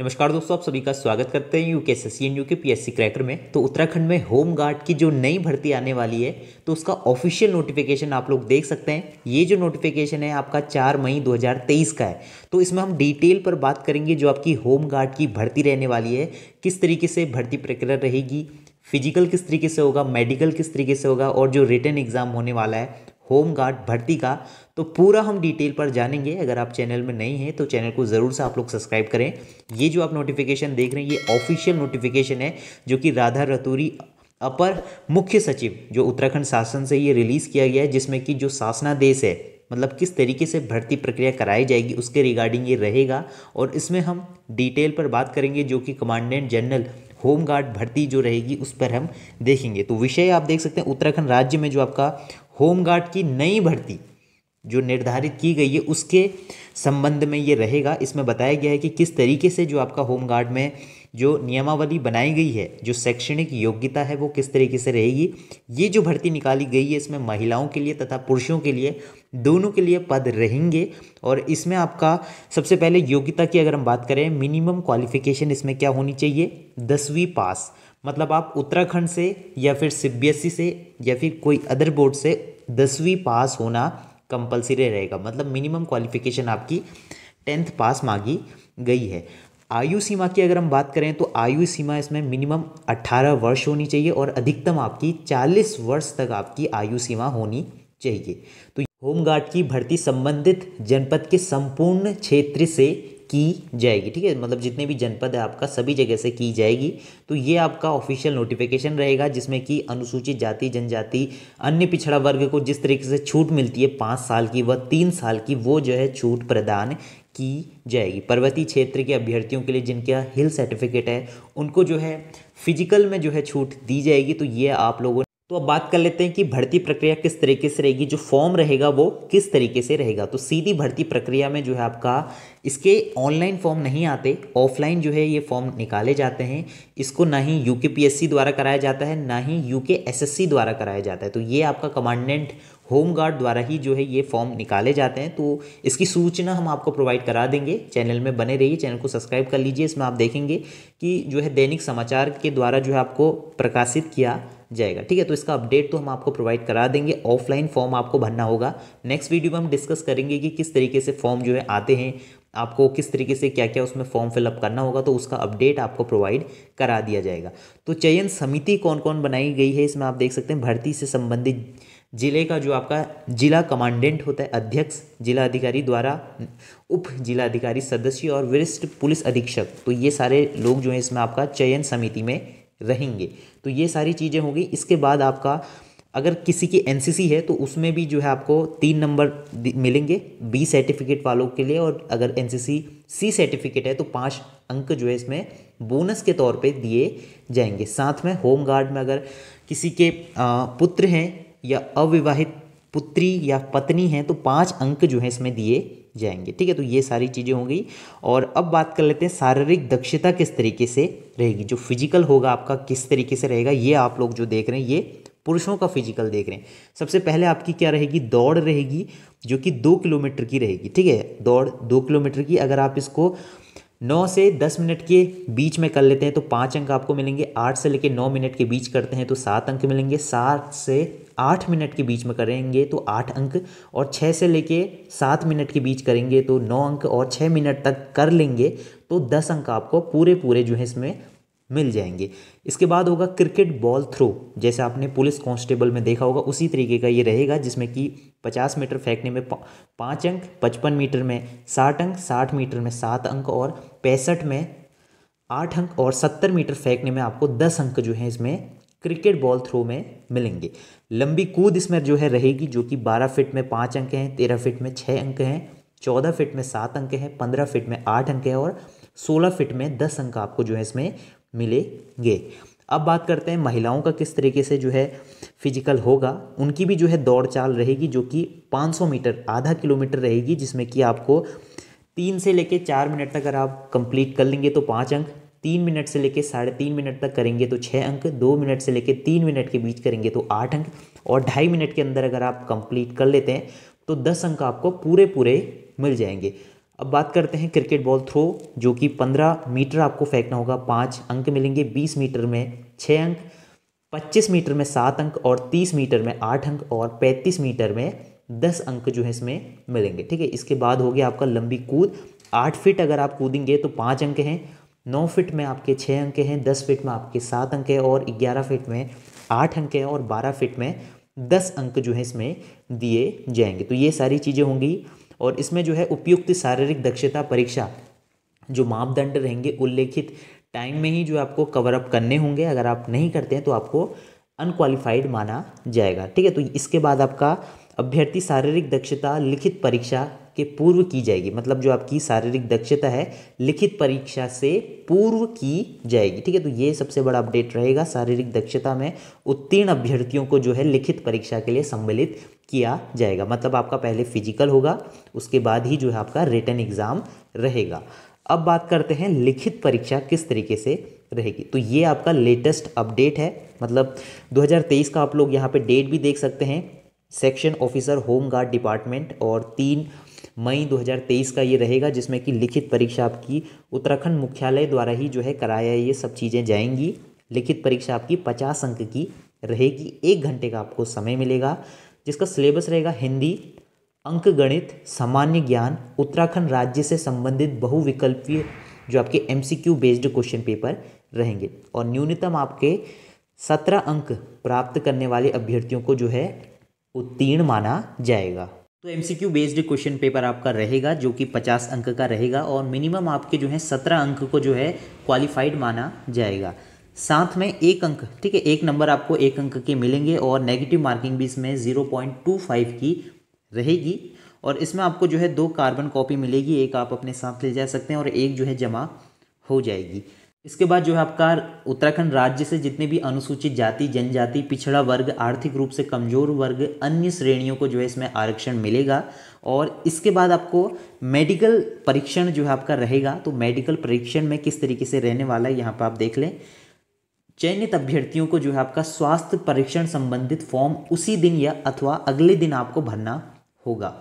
नमस्कार दोस्तों आप सभी का स्वागत करते हैं UK S S C N U K P S C cracker में तो उत्तराखंड में होम गार्ड की जो नई भर्ती आने वाली है तो उसका ऑफिशियल नोटिफिकेशन आप लोग देख सकते हैं ये जो नोटिफिकेशन है आपका चार मई 2023 का है तो इसमें हम डिटेल पर बात करेंगे जो आपकी होम गार्ड की भर्ती रहने वाली है किस तरीके से भर्ती प्रक्रिया रहेगी फिजिकल किस तरीके से होगा मेडिकल किस तरीके से होगा और जो रिटर्न एग्जाम होने वाला है होम गार्ड भर्ती का तो पूरा हम डिटेल पर जानेंगे अगर आप चैनल में नहीं हैं तो चैनल को ज़रूर से आप लोग सब्सक्राइब करें ये जो आप नोटिफिकेशन देख रहे हैं ये ऑफिशियल नोटिफिकेशन है जो कि राधा रतूरी अपर मुख्य सचिव जो उत्तराखंड शासन से ये रिलीज़ किया गया है जिसमें कि जो शासनादेश है मतलब किस तरीके से भर्ती प्रक्रिया कराई जाएगी उसके रिगार्डिंग ये रहेगा और इसमें हम डिटेल पर बात करेंगे जो कि कमांडेंट जनरल होम गार्ड भर्ती जो रहेगी उस पर हम देखेंगे तो विषय आप देख सकते हैं उत्तराखंड राज्य में जो आपका होमगार्ड की नई भर्ती जो निर्धारित की गई है उसके संबंध में ये रहेगा इसमें बताया गया है कि किस तरीके से जो आपका होमगार्ड में जो नियमावली बनाई गई है जो शैक्षणिक योग्यता है वो किस तरीके से रहेगी ये जो भर्ती निकाली गई है इसमें महिलाओं के लिए तथा पुरुषों के लिए दोनों के लिए पद रहेंगे और इसमें आपका सबसे पहले योग्यता की अगर हम बात करें मिनिमम क्वालिफिकेशन इसमें क्या होनी चाहिए दसवीं पास मतलब आप उत्तराखंड से या फिर सी से या फिर कोई अदर बोर्ड से दसवीं पास होना कंपलसरी रहेगा मतलब मिनिमम क्वालिफिकेशन आपकी टेंथ पास मांगी गई है आयु सीमा की अगर हम बात करें तो आयु सीमा इसमें मिनिमम 18 वर्ष होनी चाहिए और अधिकतम आपकी 40 वर्ष तक आपकी आयु सीमा होनी चाहिए तो होमगार्ड की भर्ती संबंधित जनपद के संपूर्ण क्षेत्र से की जाएगी ठीक है मतलब जितने भी जनपद है आपका सभी जगह से की जाएगी तो ये आपका ऑफिशियल नोटिफिकेशन रहेगा जिसमें कि अनुसूचित जाति जनजाति अन्य पिछड़ा वर्ग को जिस तरीके से छूट मिलती है पाँच साल की व तीन साल की वो जो है छूट प्रदान की जाएगी पर्वतीय क्षेत्र के अभ्यर्थियों के लिए जिनका हिल सर्टिफिकेट है उनको जो है फिजिकल में जो है छूट दी जाएगी तो ये आप लोगों तो अब बात कर लेते हैं कि भर्ती प्रक्रिया किस तरीके से रहेगी जो फॉर्म रहेगा वो किस तरीके से रहेगा तो सीधी भर्ती प्रक्रिया में जो है आपका इसके ऑनलाइन फॉर्म नहीं आते ऑफलाइन जो है ये फॉर्म निकाले जाते हैं इसको ना ही यू द्वारा कराया जाता है ना ही यू द्वारा कराया जाता है तो ये आपका कमांडेंट होम गार्ड द्वारा ही जो है ये फॉर्म निकाले जाते हैं तो इसकी सूचना हम आपको प्रोवाइड करा देंगे चैनल में बने रहिए चैनल को सब्सक्राइब कर लीजिए इसमें आप देखेंगे कि जो है दैनिक समाचार के द्वारा जो है आपको प्रकाशित किया जाएगा ठीक है तो इसका अपडेट तो हम आपको प्रोवाइड करा देंगे ऑफलाइन फॉर्म आपको भरना होगा नेक्स्ट वीडियो में हम डिस्कस करेंगे कि किस तरीके से फॉर्म जो है आते हैं आपको किस तरीके से क्या क्या उसमें फॉर्म फिलअप करना होगा तो उसका अपडेट आपको प्रोवाइड करा दिया जाएगा तो चयन समिति कौन कौन बनाई गई है इसमें आप देख सकते हैं भर्ती से संबंधित जिले का जो आपका जिला कमांडेंट होता है अध्यक्ष जिला अधिकारी द्वारा उप जिला अधिकारी सदस्य और वरिष्ठ पुलिस अधीक्षक तो ये सारे लोग जो हैं इसमें आपका चयन समिति में रहेंगे तो ये सारी चीज़ें होंगी इसके बाद आपका अगर किसी की एन है तो उसमें भी जो है आपको तीन नंबर मिलेंगे बी सर्टिफिकेट वालों के लिए और अगर एन सी सर्टिफिकेट है तो पाँच अंक जो है इसमें बोनस के तौर पे दिए जाएंगे साथ में होम गार्ड में अगर किसी के पुत्र हैं या अविवाहित पुत्री या पत्नी हैं तो पाँच अंक जो है इसमें दिए जाएंगे ठीक है तो ये सारी चीज़ें हो गई और अब बात कर लेते हैं शारीरिक दक्षता किस तरीके से रहेगी जो फिजिकल होगा आपका किस तरीके से रहेगा ये आप लोग जो देख रहे हैं ये पुरुषों का फिजिकल देख रहे हैं सबसे पहले आपकी क्या रहेगी दौड़ रहेगी जो कि दो किलोमीटर की रहेगी ठीक है दौड़ दो किलोमीटर की अगर आप इसको नौ से दस मिनट के बीच में कर लेते हैं तो पाँच अंक आपको मिलेंगे आठ से लेकर नौ मिनट के बीच करते हैं तो सात अंक मिलेंगे सात से आठ मिनट के बीच में करेंगे तो आठ अंक और छः से लेके सात मिनट के बीच करेंगे तो नौ अंक और छः मिनट तक कर लेंगे तो दस अंक आपको पूरे पूरे जो है इसमें मिल जाएंगे इसके बाद होगा क्रिकेट बॉल थ्रो जैसे आपने पुलिस कांस्टेबल में देखा होगा उसी तरीके का ये रहेगा जिसमें कि 50 मीटर फेंकने में पाँच अंक 55 मीटर में 60 अंक 60 मीटर में सात अंक और पैंसठ में आठ अंक और 70 मीटर फेंकने में आपको दस अंक जो है इसमें क्रिकेट बॉल थ्रो में मिलेंगे लंबी कूद इसमें जो है रहेगी जो कि बारह फिट में पाँच अंक हैं तेरह फिट में छः अंक हैं चौदह फिट में सात अंक हैं पंद्रह फिट में आठ अंक हैं और सोलह फिट में दस अंक आपको जो है इसमें मिलेंगे अब बात करते हैं महिलाओं का किस तरीके से जो है फिजिकल होगा उनकी भी जो है दौड़ चाल रहेगी जो कि 500 मीटर आधा किलोमीटर रहेगी जिसमें कि आपको तीन से लेकर चार मिनट तक अगर आप कंप्लीट कर लेंगे तो पाँच अंक तीन मिनट से लेकर साढ़े तीन मिनट तक करेंगे तो छः अंक दो मिनट से लेकर तीन मिनट के बीच करेंगे तो आठ अंक और ढाई मिनट के अंदर अगर आप कंप्लीट कर लेते हैं तो दस अंक आपको पूरे पूरे मिल जाएंगे अब बात करते हैं क्रिकेट बॉल थ्रो जो कि पंद्रह मीटर आपको फेंकना होगा पाँच अंक मिलेंगे बीस मीटर में छः अंक पच्चीस मीटर में सात अंक और तीस मीटर में आठ अंक और पैंतीस मीटर में दस अंक जो है इसमें मिलेंगे ठीक है इसके बाद हो गया आपका लंबी कूद आठ फिट अगर आप कूदेंगे तो पाँच अंक हैं नौ फिट में आपके छः अंक हैं दस फिट में आपके सात अंक हैं और ग्यारह फिट में आठ अंक हैं और बारह फिट में दस अंक जो है इसमें दिए जाएंगे तो ये सारी चीज़ें होंगी और इसमें जो है उपयुक्त शारीरिक दक्षता परीक्षा जो मापदंड रहेंगे उल्लेखित टाइम में ही जो आपको कवर अप करने होंगे अगर आप नहीं करते हैं तो आपको अनक्वालिफाइड माना जाएगा ठीक है तो इसके बाद आपका अभ्यर्थी शारीरिक दक्षता लिखित परीक्षा के पूर्व की जाएगी मतलब जो आपकी शारीरिक दक्षता है लिखित परीक्षा से पूर्व की जाएगी ठीक है तो ये सबसे बड़ा अपडेट रहेगा शारीरिक दक्षता में उत्तीर्ण अभ्यर्थियों को जो है लिखित परीक्षा के लिए सम्मिलित किया जाएगा मतलब आपका पहले फिजिकल होगा उसके बाद ही जो है आपका रिटर्न एग्ज़ाम रहेगा अब बात करते हैं लिखित परीक्षा किस तरीके से रहेगी तो ये आपका लेटेस्ट अपडेट है मतलब 2023 का आप लोग यहाँ पे डेट भी देख सकते हैं section officer home guard department और तीन मई 2023 का ये रहेगा जिसमें कि लिखित परीक्षा आपकी उत्तराखंड मुख्यालय द्वारा ही जो है कराया ये सब चीज़ें जाएंगी लिखित परीक्षा आपकी पचास अंक की रहेगी एक घंटे का आपको समय मिलेगा जिसका सिलेबस रहेगा हिंदी अंक गणित सामान्य ज्ञान उत्तराखंड राज्य से संबंधित बहुविकल्पीय जो आपके एम बेस्ड क्वेश्चन पेपर रहेंगे और न्यूनतम आपके सत्रह अंक प्राप्त करने वाले अभ्यर्थियों को जो है उत्तीर्ण माना जाएगा तो क्यू बेस्ड क्वेश्चन पेपर आपका रहेगा जो कि 50 अंक का रहेगा और मिनिमम आपके जो है 17 अंक को जो है क्वालिफाइड माना जाएगा साथ में एक अंक ठीक है एक नंबर आपको एक अंक के मिलेंगे और नेगेटिव मार्किंग भी इसमें 0.25 की रहेगी और इसमें आपको जो है दो कार्बन कॉपी मिलेगी एक आप अपने साथ ले जा सकते हैं और एक जो है जमा हो जाएगी इसके बाद जो है आपका उत्तराखंड राज्य से जितने भी अनुसूचित जाति जनजाति पिछड़ा वर्ग आर्थिक रूप से कमज़ोर वर्ग अन्य श्रेणियों को जो है इसमें आरक्षण मिलेगा और इसके बाद आपको मेडिकल परीक्षण जो है आपका रहेगा तो मेडिकल परीक्षण में किस तरीके से रहने वाला है यहाँ पर आप देख लें चयनित अभ्यर्थियों को जो है आपका स्वास्थ्य परीक्षण संबंधित फॉर्म उसी दिन या अथवा अगले दिन आपको भरना होगा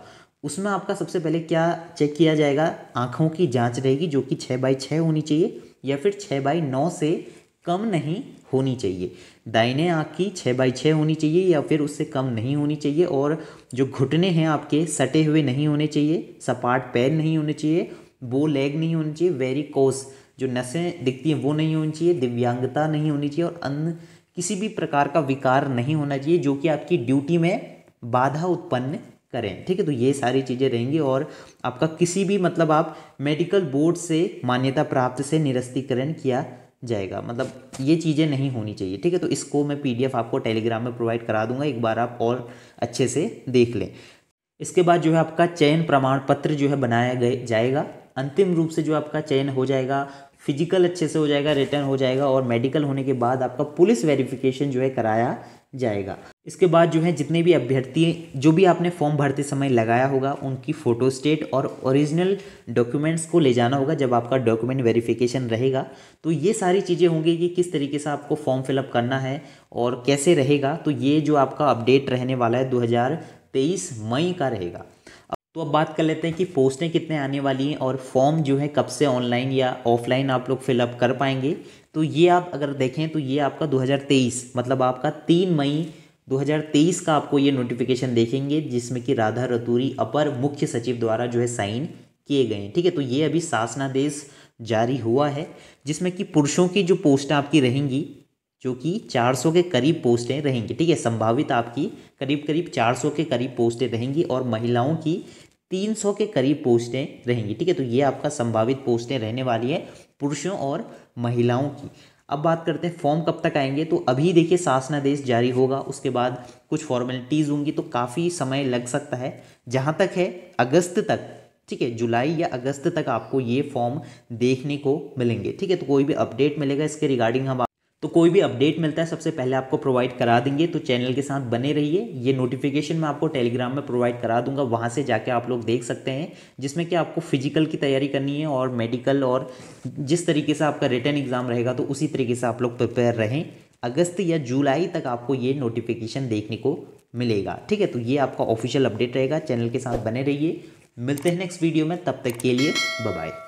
उसमें आपका सबसे पहले क्या चेक किया जाएगा आँखों की जाँच रहेगी जो कि छः बाई छः होनी चाहिए या फिर छः बाई नौ से कम नहीं होनी चाहिए दाहिने आँख की छः बाई छः होनी चाहिए या फिर उससे कम नहीं होनी चाहिए और जो घुटने हैं आपके सटे हुए नहीं होने चाहिए सपाट पैर नहीं होने चाहिए वो लेग नहीं होनी चाहिए वेरी कोस जो नसें दिखती हैं वो नहीं होनी चाहिए दिव्यांगता नहीं होनी चाहिए और अन्य किसी भी प्रकार का विकार नहीं होना चाहिए जो कि आपकी ड्यूटी में बाधा उत्पन्न करें ठीक है तो ये सारी चीज़ें रहेंगी और आपका किसी भी मतलब आप मेडिकल बोर्ड से मान्यता प्राप्त से निरस्तीकरण किया जाएगा मतलब ये चीज़ें नहीं होनी चाहिए ठीक है तो इसको मैं पीडीएफ आपको टेलीग्राम में प्रोवाइड करा दूंगा एक बार आप और अच्छे से देख लें इसके बाद जो है आपका चयन प्रमाण पत्र जो है बनाया जाएगा अंतिम रूप से जो आपका चयन हो जाएगा फिजिकल अच्छे से हो जाएगा रिटर्न हो जाएगा और मेडिकल होने के बाद आपका पुलिस वेरिफिकेशन जो है कराया जाएगा इसके बाद जो है जितने भी अभ्यर्थी जो भी आपने फॉर्म भरते समय लगाया होगा उनकी फ़ोटो स्टेट और ओरिजिनल डॉक्यूमेंट्स को ले जाना होगा जब आपका डॉक्यूमेंट वेरिफिकेशन रहेगा तो ये सारी चीज़ें होंगी कि किस तरीके से आपको फॉर्म फिलअप करना है और कैसे रहेगा तो ये जो आपका अपडेट रहने वाला है दो मई का रहेगा तो अब बात कर लेते हैं कि पोस्टें कितने आने वाली हैं और फॉर्म जो है कब से ऑनलाइन या ऑफलाइन आप लोग फिलअप कर पाएंगे तो ये आप अगर देखें तो ये आपका 2023 मतलब आपका तीन मई 2023 का आपको ये नोटिफिकेशन देखेंगे जिसमें कि राधा रतूरी अपर मुख्य सचिव द्वारा जो है साइन किए गए हैं ठीक है तो ये अभी शासनादेश जारी हुआ है जिसमें कि पुरुषों की जो पोस्टें आपकी रहेंगी जो कि 400 के करीब पोस्टें रहेंगी ठीक है संभावित आपकी करीब करीब 400 के करीब पोस्टें रहेंगी और महिलाओं की तीन सौ के करीब पोस्टें रहेंगी ठीक है तो ये आपका संभावित पोस्टें रहने वाली है पुरुषों और महिलाओं की अब बात करते हैं फॉर्म कब तक आएंगे तो अभी देखिए शासनादेश जारी होगा उसके बाद कुछ फॉर्मेलिटीज़ होंगी तो काफ़ी समय लग सकता है जहाँ तक है अगस्त तक ठीक है जुलाई या अगस्त तक आपको ये फॉर्म देखने को मिलेंगे ठीक है तो कोई भी अपडेट मिलेगा इसके रिगार्डिंग हम तो कोई भी अपडेट मिलता है सबसे पहले आपको प्रोवाइड करा देंगे तो चैनल के साथ बने रहिए ये नोटिफिकेशन मैं आपको टेलीग्राम में प्रोवाइड करा दूंगा वहाँ से जाके आप लोग देख सकते हैं जिसमें कि आपको फिजिकल की तैयारी करनी है और मेडिकल और जिस तरीके से आपका रिटर्न एग्ज़ाम रहेगा तो उसी तरीके से आप लोग प्रिपेयर रहें अगस्त या जुलाई तक आपको ये नोटिफिकेशन देखने को मिलेगा ठीक है तो ये आपका ऑफिशियल अपडेट रहेगा चैनल के साथ बने रहिए मिलते हैं नेक्स्ट वीडियो में तब तक के लिए बाय